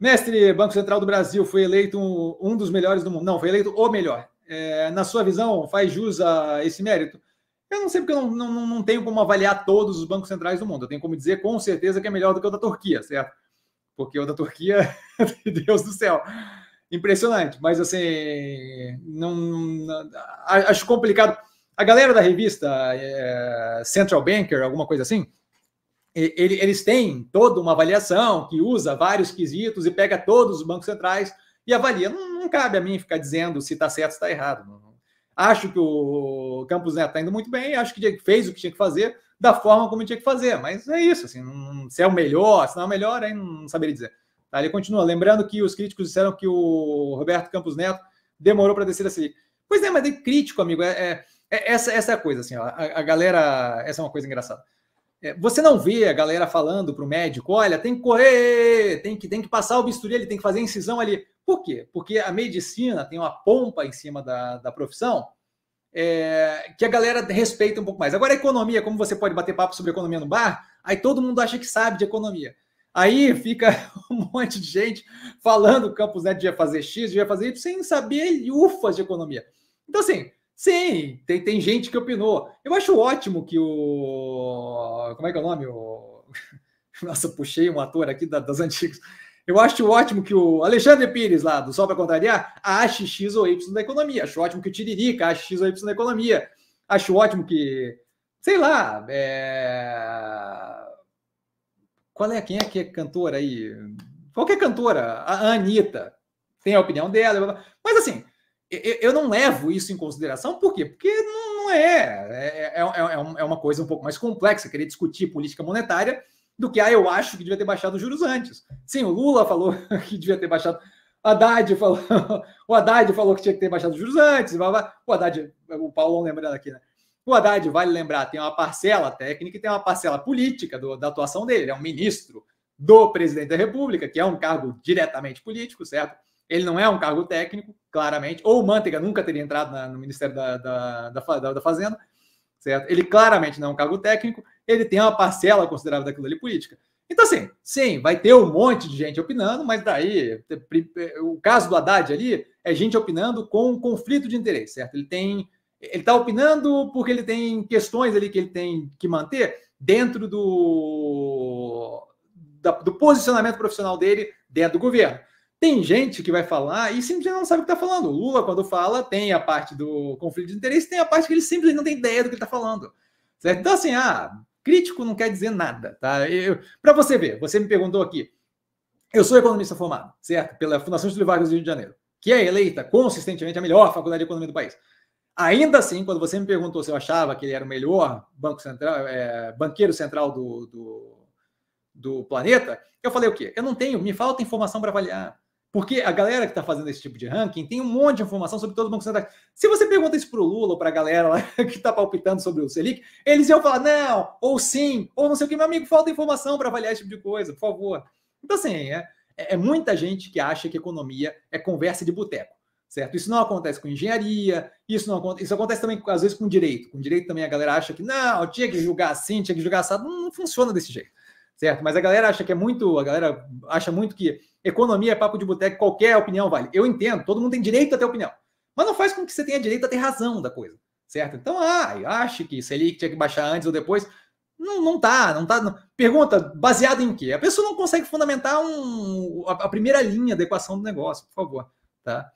Mestre, Banco Central do Brasil foi eleito um, um dos melhores do mundo. Não, foi eleito o melhor. É, na sua visão, faz jus a esse mérito? Eu não sei porque eu não, não, não tenho como avaliar todos os bancos centrais do mundo. Eu tenho como dizer com certeza que é melhor do que o da Turquia, certo? Porque o da Turquia, Deus do céu, impressionante. Mas assim, não, não acho complicado. A galera da revista é, Central Banker, alguma coisa assim, ele, eles têm toda uma avaliação que usa vários quesitos e pega todos os bancos centrais e avalia. Não, não cabe a mim ficar dizendo se está certo ou está errado. Acho que o Campos Neto está indo muito bem, acho que fez o que tinha que fazer da forma como tinha que fazer, mas é isso. Assim, não, se é o melhor, se não é o melhor, aí não saberia dizer. Tá, ele continua. Lembrando que os críticos disseram que o Roberto Campos Neto demorou para descer a Selic. Pois é, mas é crítico, amigo. É, é, é essa, essa é a coisa, assim, ó, a, a galera. Essa é uma coisa engraçada. É, você não vê a galera falando para o médico, olha, tem que correr, tem que, tem que passar o bisturi ele tem que fazer incisão ali. Por quê? Porque a medicina tem uma pompa em cima da, da profissão é, que a galera respeita um pouco mais. Agora, a economia, como você pode bater papo sobre economia no bar, aí todo mundo acha que sabe de economia. Aí fica um monte de gente falando que o Campos Neto devia fazer X, devia fazer Y, sem saber ufas de economia. Então, assim, Sim, tem, tem gente que opinou. Eu acho ótimo que o. Como é que é o nome? O... Nossa, puxei um ator aqui da, das antigas. Eu acho ótimo que o Alexandre Pires, lá do Só para Contrariar, ache X ou Y na economia. Acho ótimo que o Tiririca ache X ou Y na economia. Acho ótimo que. Sei lá. É... Qual é? Quem é que é cantora aí? Qualquer cantora, a Anitta, tem a opinião dela. Mas assim, eu não levo isso em consideração, por quê? Porque não é. É, é, é, é, é, uma coisa um pouco mais complexa, querer discutir política monetária do que, ah, eu acho que devia ter baixado os juros antes. Sim, o Lula falou que devia ter baixado. O Haddad falou, o Haddad falou que tinha que ter baixado os juros antes. Blá, blá. O Haddad, o Paulão lembrando aqui, né? O Haddad, vale lembrar, tem uma parcela técnica e tem uma parcela política do, da atuação dele. Ele é um ministro do presidente da República, que é um cargo diretamente político, certo? Ele não é um cargo técnico, claramente. Ou o Manteiga nunca teria entrado na, no Ministério da, da, da, da, Fazenda, certo? Ele claramente não é um cargo técnico. Ele tem uma parcela considerável daquilo ali política. Então, assim, sim, vai ter um monte de gente opinando, mas daí é, o caso do Haddad ali é gente opinando com um conflito de interesse, certo? Ele tem. Ele está opinando porque ele tem questões ali que ele tem que manter dentro do, da, do posicionamento profissional dele dentro do governo. Tem gente que vai falar e simplesmente não sabe o que está falando. O Lula, quando fala, tem a parte do conflito de interesse, tem a parte que ele simplesmente não tem ideia do que está falando. Certo? Então, assim, ah, crítico não quer dizer nada. Tá? Para você ver, você me perguntou aqui. Eu sou economista formado, certo? Pela Fundação Getúlio Vargas do Rio de Janeiro, que é eleita consistentemente a melhor faculdade de economia do país. Ainda assim, quando você me perguntou se eu achava que ele era o melhor banco central, é, banqueiro central do, do, do planeta, eu falei o quê? Eu não tenho, me falta informação para avaliar. Porque a galera que está fazendo esse tipo de ranking tem um monte de informação sobre todo o Banco Central. Se você pergunta isso para o Lula ou para a galera lá que está palpitando sobre o Selic, eles iam falar não, ou sim, ou não sei o que. Meu amigo, falta informação para avaliar esse tipo de coisa, por favor. Então, assim, é, é, é muita gente que acha que economia é conversa de boteco, certo? Isso não acontece com engenharia, isso não acontece, isso acontece também às vezes com direito. Com direito também a galera acha que não, tinha que julgar assim, tinha que julgar assim. Não, não funciona desse jeito certo? Mas a galera acha que é muito, a galera acha muito que economia é papo de boteco, qualquer opinião vale. Eu entendo, todo mundo tem direito a ter opinião. Mas não faz com que você tenha direito a ter razão da coisa, certo? Então, ah, acho que Selic tinha que baixar antes ou depois. Não, não tá, não tá. Não. Pergunta, baseado em quê? A pessoa não consegue fundamentar um, a, a primeira linha da equação do negócio, por favor, tá?